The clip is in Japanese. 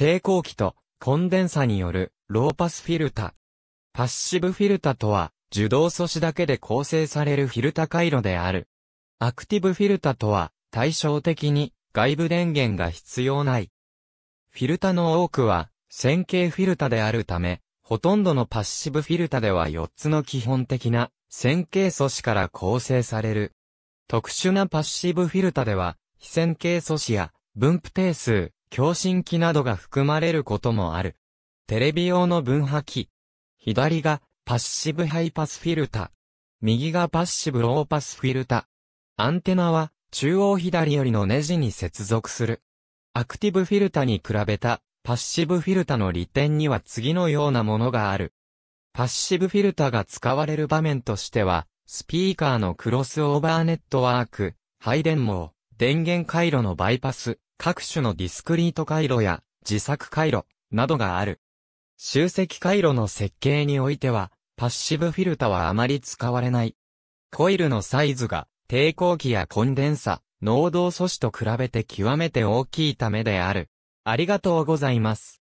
抵抗器とコンデンサによるローパスフィルタ。パッシブフィルタとは、受動素子だけで構成されるフィルタ回路である。アクティブフィルタとは、対照的に外部電源が必要ない。フィルタの多くは、線形フィルタであるため、ほとんどのパッシブフィルタでは4つの基本的な線形素子から構成される。特殊なパッシブフィルタでは、非線形素子や分布定数、共振器などが含まれることもある。テレビ用の分波器。左がパッシブハイパスフィルタ。右がパッシブローパスフィルタ。アンテナは中央左よりのネジに接続する。アクティブフィルタに比べたパッシブフィルタの利点には次のようなものがある。パッシブフィルタが使われる場面としては、スピーカーのクロスオーバーネットワーク、配電網、電源回路のバイパス、各種のディスクリート回路や自作回路などがある。集積回路の設計においては、パッシブフィルタはあまり使われない。コイルのサイズが抵抗器やコンデンサ、濃度素子と比べて極めて大きいためである。ありがとうございます。